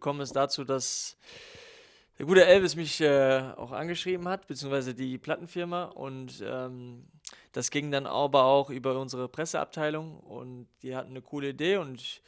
gekommen ist dazu, dass der gute Elvis mich äh, auch angeschrieben hat, beziehungsweise die Plattenfirma. Und ähm, das ging dann aber auch über unsere Presseabteilung. Und die hatten eine coole Idee. Und ich,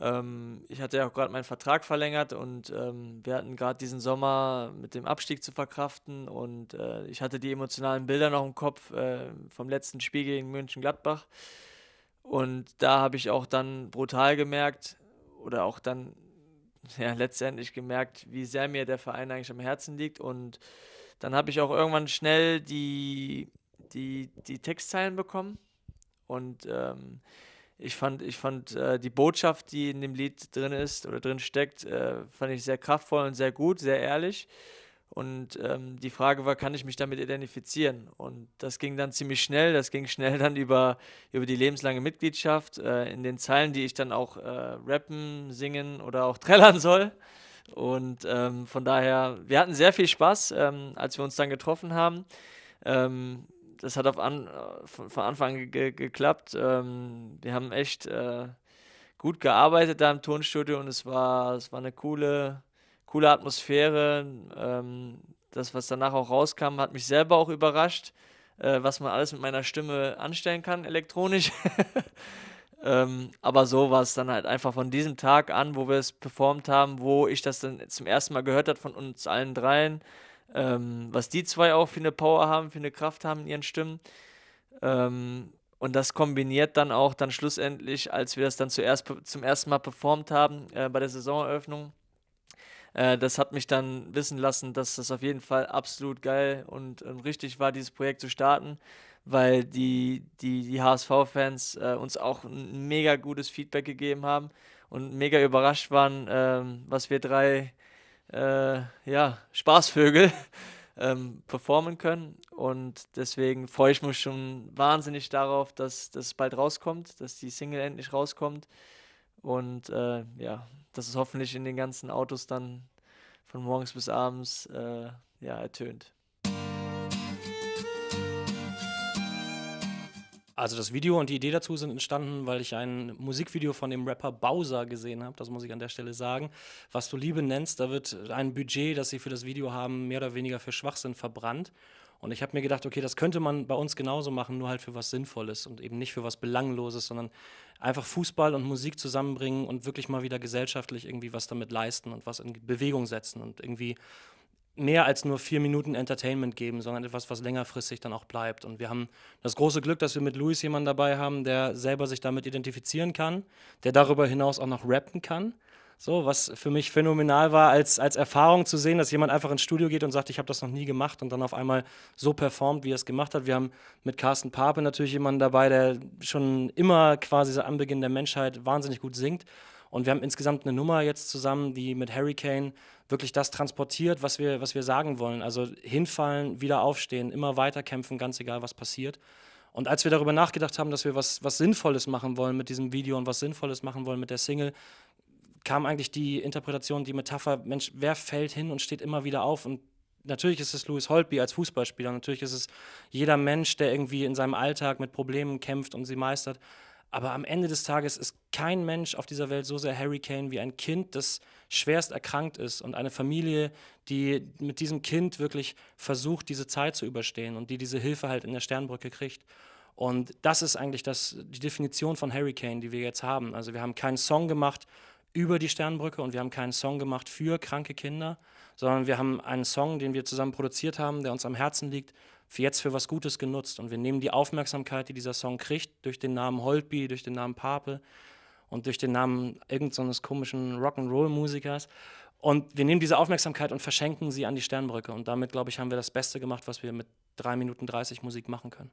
ähm, ich hatte ja auch gerade meinen Vertrag verlängert. Und ähm, wir hatten gerade diesen Sommer mit dem Abstieg zu verkraften. Und äh, ich hatte die emotionalen Bilder noch im Kopf äh, vom letzten Spiel gegen München-Gladbach. Und da habe ich auch dann brutal gemerkt, oder auch dann ja, letztendlich gemerkt, wie sehr mir der Verein eigentlich am Herzen liegt. Und dann habe ich auch irgendwann schnell die, die, die Textzeilen bekommen. Und ähm, ich fand, ich fand äh, die Botschaft, die in dem Lied drin ist oder drin steckt, äh, fand ich sehr kraftvoll und sehr gut, sehr ehrlich. Und ähm, die Frage war, kann ich mich damit identifizieren? Und das ging dann ziemlich schnell. Das ging schnell dann über, über die lebenslange Mitgliedschaft, äh, in den Zeilen, die ich dann auch äh, rappen, singen oder auch trällern soll. Und ähm, von daher, wir hatten sehr viel Spaß, ähm, als wir uns dann getroffen haben. Ähm, das hat auf an, äh, von, von Anfang an ge geklappt. Ähm, wir haben echt äh, gut gearbeitet da im Tonstudio und es war, es war eine coole, coole Atmosphäre. Ähm, das, was danach auch rauskam, hat mich selber auch überrascht, äh, was man alles mit meiner Stimme anstellen kann, elektronisch. ähm, aber so war es dann halt einfach von diesem Tag an, wo wir es performt haben, wo ich das dann zum ersten Mal gehört habe von uns allen dreien, ähm, was die zwei auch für eine Power haben, für eine Kraft haben in ihren Stimmen. Ähm, und das kombiniert dann auch dann schlussendlich, als wir das dann zuerst, zum ersten Mal performt haben äh, bei der Saisoneröffnung, äh, das hat mich dann wissen lassen, dass das auf jeden Fall absolut geil und, und ähm, richtig war, dieses Projekt zu starten, weil die, die, die HSV-Fans äh, uns auch ein mega gutes Feedback gegeben haben und mega überrascht waren, ähm, was wir drei äh, ja, Spaßvögel ähm, performen können. Und deswegen freue ich mich schon wahnsinnig darauf, dass das bald rauskommt, dass die Single endlich rauskommt. Und äh, ja, dass es hoffentlich in den ganzen Autos dann von morgens bis abends äh, ja, ertönt. Also das Video und die Idee dazu sind entstanden, weil ich ein Musikvideo von dem Rapper Bowser gesehen habe, das muss ich an der Stelle sagen. Was du Liebe nennst, da wird ein Budget, das sie für das Video haben, mehr oder weniger für Schwachsinn verbrannt. Und ich habe mir gedacht, okay, das könnte man bei uns genauso machen, nur halt für was Sinnvolles und eben nicht für was Belangloses, sondern einfach Fußball und Musik zusammenbringen und wirklich mal wieder gesellschaftlich irgendwie was damit leisten und was in Bewegung setzen und irgendwie mehr als nur vier Minuten Entertainment geben, sondern etwas, was längerfristig dann auch bleibt. Und wir haben das große Glück, dass wir mit Luis jemanden dabei haben, der selber sich damit identifizieren kann, der darüber hinaus auch noch rappen kann so, was für mich phänomenal war, als, als Erfahrung zu sehen, dass jemand einfach ins Studio geht und sagt, ich habe das noch nie gemacht und dann auf einmal so performt, wie er es gemacht hat. Wir haben mit Carsten Pape natürlich jemanden dabei, der schon immer quasi seit Anbeginn der Menschheit wahnsinnig gut singt. Und wir haben insgesamt eine Nummer jetzt zusammen, die mit Hurricane wirklich das transportiert, was wir, was wir sagen wollen. Also hinfallen, wieder aufstehen, immer weiterkämpfen, ganz egal, was passiert. Und als wir darüber nachgedacht haben, dass wir was, was Sinnvolles machen wollen mit diesem Video und was Sinnvolles machen wollen mit der Single, kam eigentlich die Interpretation, die Metapher, Mensch, wer fällt hin und steht immer wieder auf und natürlich ist es Louis Holtby als Fußballspieler, natürlich ist es jeder Mensch, der irgendwie in seinem Alltag mit Problemen kämpft und sie meistert. Aber am Ende des Tages ist kein Mensch auf dieser Welt so sehr Harry Kane wie ein Kind, das schwerst erkrankt ist und eine Familie, die mit diesem Kind wirklich versucht, diese Zeit zu überstehen und die diese Hilfe halt in der Sternbrücke kriegt. Und das ist eigentlich das, die Definition von Harry Kane, die wir jetzt haben. Also wir haben keinen Song gemacht, über die Sternbrücke und wir haben keinen Song gemacht für kranke Kinder, sondern wir haben einen Song, den wir zusammen produziert haben, der uns am Herzen liegt, für jetzt für was Gutes genutzt. Und wir nehmen die Aufmerksamkeit, die dieser Song kriegt, durch den Namen Holtby, durch den Namen Pape und durch den Namen irgendeines so komischen Rock'n'Roll-Musikers. Und wir nehmen diese Aufmerksamkeit und verschenken sie an die Sternbrücke. Und damit, glaube ich, haben wir das Beste gemacht, was wir mit 3 Minuten 30 Musik machen können.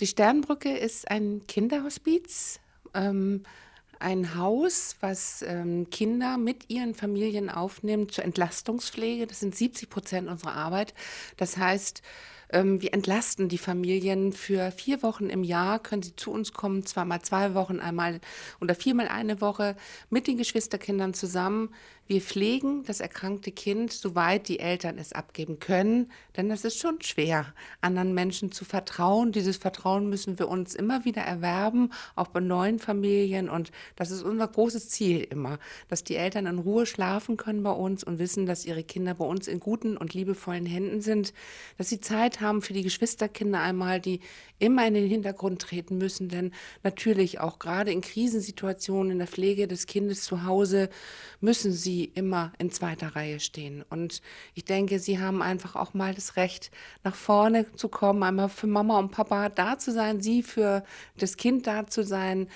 Die Sternbrücke ist ein Kinderhospiz, ähm, ein Haus, was ähm, Kinder mit ihren Familien aufnimmt zur Entlastungspflege. Das sind 70 Prozent unserer Arbeit. Das heißt, ähm, wir entlasten die Familien für vier Wochen im Jahr, können sie zu uns kommen, zweimal zwei Wochen, einmal oder viermal eine Woche mit den Geschwisterkindern zusammen wir pflegen das erkrankte Kind, soweit die Eltern es abgeben können, denn das ist schon schwer, anderen Menschen zu vertrauen. Dieses Vertrauen müssen wir uns immer wieder erwerben, auch bei neuen Familien. Und das ist unser großes Ziel immer, dass die Eltern in Ruhe schlafen können bei uns und wissen, dass ihre Kinder bei uns in guten und liebevollen Händen sind, dass sie Zeit haben für die Geschwisterkinder einmal, die immer in den Hintergrund treten müssen, denn natürlich auch gerade in Krisensituationen in der Pflege des Kindes zu Hause müssen sie immer in zweiter Reihe stehen. Und ich denke, sie haben einfach auch mal das Recht, nach vorne zu kommen, einmal für Mama und Papa da zu sein, sie für das Kind da zu sein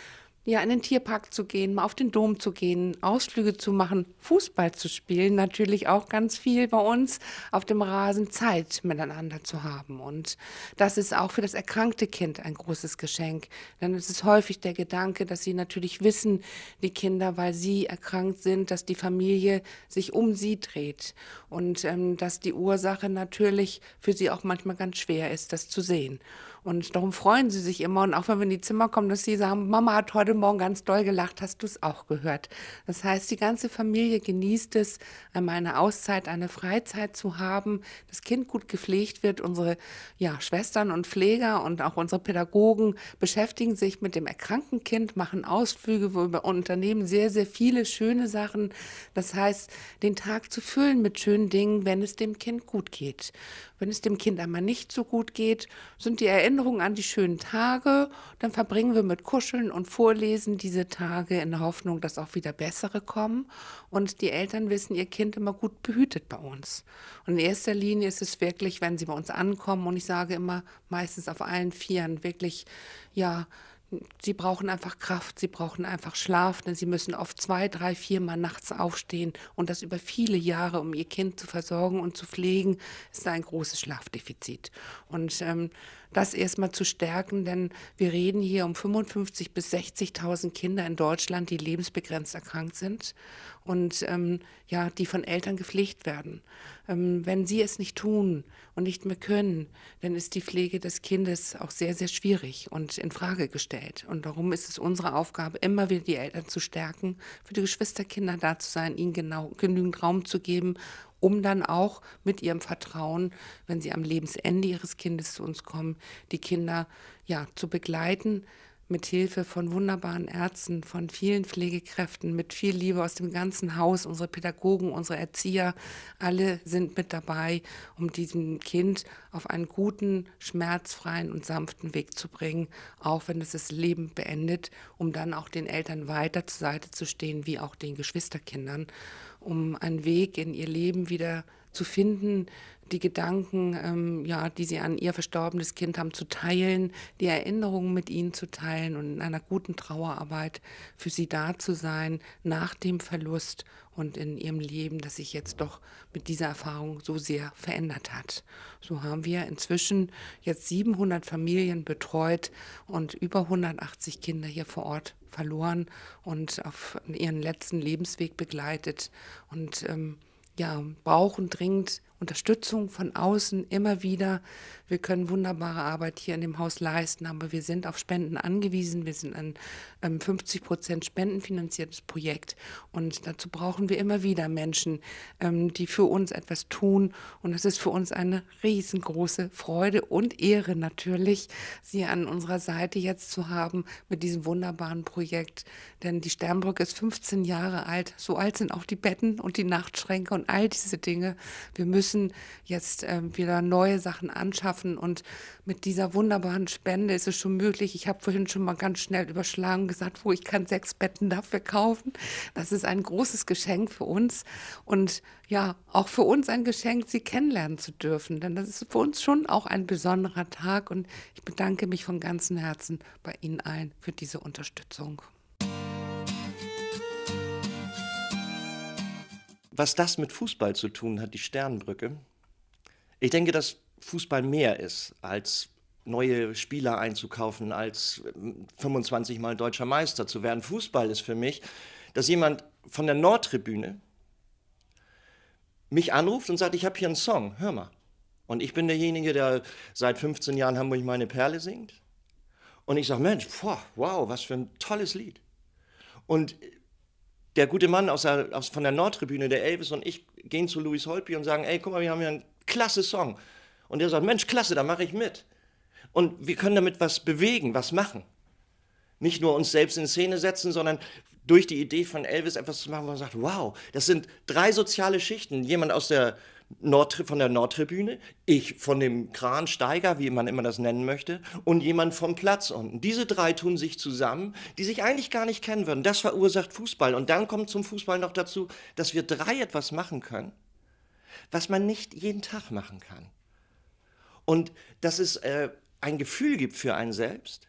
ja, in den Tierpark zu gehen, mal auf den Dom zu gehen, Ausflüge zu machen, Fußball zu spielen, natürlich auch ganz viel bei uns auf dem Rasen Zeit miteinander zu haben. Und das ist auch für das erkrankte Kind ein großes Geschenk. Denn es ist häufig der Gedanke, dass sie natürlich wissen, die Kinder, weil sie erkrankt sind, dass die Familie sich um sie dreht. Und ähm, dass die Ursache natürlich für sie auch manchmal ganz schwer ist, das zu sehen. Und darum freuen sie sich immer. Und auch wenn wir in die Zimmer kommen, dass sie sagen, Mama hat heute Morgen ganz doll gelacht, hast du es auch gehört. Das heißt, die ganze Familie genießt es, einmal eine Auszeit, eine Freizeit zu haben, das Kind gut gepflegt wird. Unsere ja, Schwestern und Pfleger und auch unsere Pädagogen beschäftigen sich mit dem erkrankten Kind, machen Ausflüge wir unternehmen sehr, sehr viele schöne Sachen. Das heißt, den Tag zu füllen mit schönen Dingen, wenn es dem Kind gut geht. Wenn es dem Kind einmal nicht so gut geht, sind die Erinnerungen an die schönen Tage, dann verbringen wir mit Kuscheln und Vorlesen vorlesen diese Tage in der Hoffnung, dass auch wieder bessere kommen. Und die Eltern wissen ihr Kind immer gut behütet bei uns. Und in erster Linie ist es wirklich, wenn sie bei uns ankommen, und ich sage immer meistens auf allen Vieren, wirklich, ja, sie brauchen einfach Kraft, sie brauchen einfach Schlaf, denn sie müssen oft zwei, drei, vier Mal nachts aufstehen und das über viele Jahre, um ihr Kind zu versorgen und zu pflegen, ist ein großes Schlafdefizit. Und ähm, das erstmal zu stärken, denn wir reden hier um 55.000 bis 60.000 Kinder in Deutschland, die lebensbegrenzt erkrankt sind und ähm, ja, die von Eltern gepflegt werden. Ähm, wenn sie es nicht tun und nicht mehr können, dann ist die Pflege des Kindes auch sehr, sehr schwierig und in Frage gestellt. Und darum ist es unsere Aufgabe, immer wieder die Eltern zu stärken, für die Geschwisterkinder da zu sein, ihnen genau genügend Raum zu geben um dann auch mit ihrem Vertrauen, wenn sie am Lebensende ihres Kindes zu uns kommen, die Kinder ja zu begleiten, mit Hilfe von wunderbaren Ärzten, von vielen Pflegekräften, mit viel Liebe aus dem ganzen Haus, unsere Pädagogen, unsere Erzieher, alle sind mit dabei, um diesem Kind auf einen guten, schmerzfreien und sanften Weg zu bringen, auch wenn es das Leben beendet, um dann auch den Eltern weiter zur Seite zu stehen, wie auch den Geschwisterkindern, um einen Weg in ihr Leben wieder zu finden, die Gedanken, ähm, ja, die sie an ihr verstorbenes Kind haben, zu teilen, die Erinnerungen mit ihnen zu teilen und in einer guten Trauerarbeit für sie da zu sein nach dem Verlust und in ihrem Leben, das sich jetzt doch mit dieser Erfahrung so sehr verändert hat. So haben wir inzwischen jetzt 700 Familien betreut und über 180 Kinder hier vor Ort verloren und auf ihren letzten Lebensweg begleitet und ähm, ja, brauchen dringend Unterstützung von außen immer wieder. Wir können wunderbare Arbeit hier in dem Haus leisten, aber wir sind auf Spenden angewiesen. Wir sind ein ähm, 50 Prozent spendenfinanziertes Projekt und dazu brauchen wir immer wieder Menschen, ähm, die für uns etwas tun. Und es ist für uns eine riesengroße Freude und Ehre natürlich, Sie an unserer Seite jetzt zu haben mit diesem wunderbaren Projekt. Denn die Sternbrücke ist 15 Jahre alt. So alt sind auch die Betten und die Nachtschränke und all diese Dinge. Wir müssen müssen jetzt äh, wieder neue Sachen anschaffen. Und mit dieser wunderbaren Spende ist es schon möglich. Ich habe vorhin schon mal ganz schnell überschlagen gesagt, wo ich kann sechs Betten dafür kaufen. Das ist ein großes Geschenk für uns. Und ja, auch für uns ein Geschenk, sie kennenlernen zu dürfen. Denn das ist für uns schon auch ein besonderer Tag. Und ich bedanke mich von ganzem Herzen bei Ihnen allen für diese Unterstützung. was das mit Fußball zu tun hat, die Sternbrücke. Ich denke, dass Fußball mehr ist als neue Spieler einzukaufen, als 25 ähm, Mal deutscher Meister zu werden. Fußball ist für mich, dass jemand von der Nordtribüne mich anruft und sagt, ich habe hier einen Song, hör mal. Und ich bin derjenige, der seit 15 Jahren Hamburg meine Perle singt. Und ich sage, Mensch, boah, wow, was für ein tolles Lied. Und der gute Mann aus der, aus, von der Nordtribüne, der Elvis und ich, gehen zu Louis Holpi und sagen, ey, guck mal, wir haben hier einen klasse Song. Und der sagt, Mensch, klasse, da mache ich mit. Und wir können damit was bewegen, was machen. Nicht nur uns selbst in Szene setzen, sondern durch die Idee von Elvis etwas zu machen, wo man sagt, wow, das sind drei soziale Schichten. Jemand aus der Nord, von der Nordtribüne, ich von dem Kransteiger, wie man immer das nennen möchte, und jemand vom Platz unten. Diese drei tun sich zusammen, die sich eigentlich gar nicht kennen würden. Das verursacht Fußball. Und dann kommt zum Fußball noch dazu, dass wir drei etwas machen können, was man nicht jeden Tag machen kann. Und dass es äh, ein Gefühl gibt für einen selbst,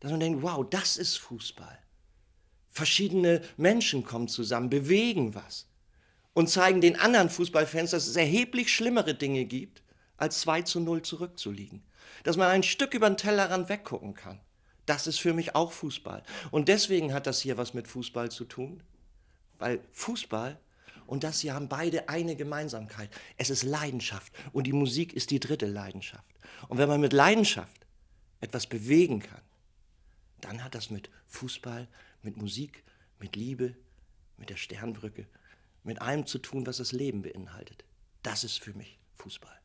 dass man denkt, wow, das ist Fußball. Verschiedene Menschen kommen zusammen, bewegen was und zeigen den anderen Fußballfans, dass es erheblich schlimmere Dinge gibt, als 2 zu 0 zurückzuliegen. Dass man ein Stück über den Tellerrand weggucken kann. Das ist für mich auch Fußball. Und deswegen hat das hier was mit Fußball zu tun. Weil Fußball und das hier haben beide eine Gemeinsamkeit. Es ist Leidenschaft. Und die Musik ist die dritte Leidenschaft. Und wenn man mit Leidenschaft etwas bewegen kann, dann hat das mit Fußball, mit Musik, mit Liebe, mit der Sternbrücke mit allem zu tun, was das Leben beinhaltet. Das ist für mich Fußball.